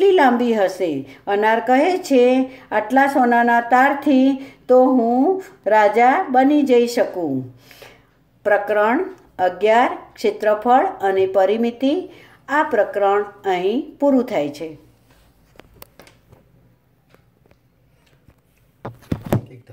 કેટલી લાંબી હશે અનાર કહે છે આટલા સોનાના તારથી તો હું રાજા બની જઈ શકું પ્રકરણ અગિયાર ક્ષેત્રફળ અને પરિમિતિ આ પ્રકરણ અહીં પૂરું થાય છે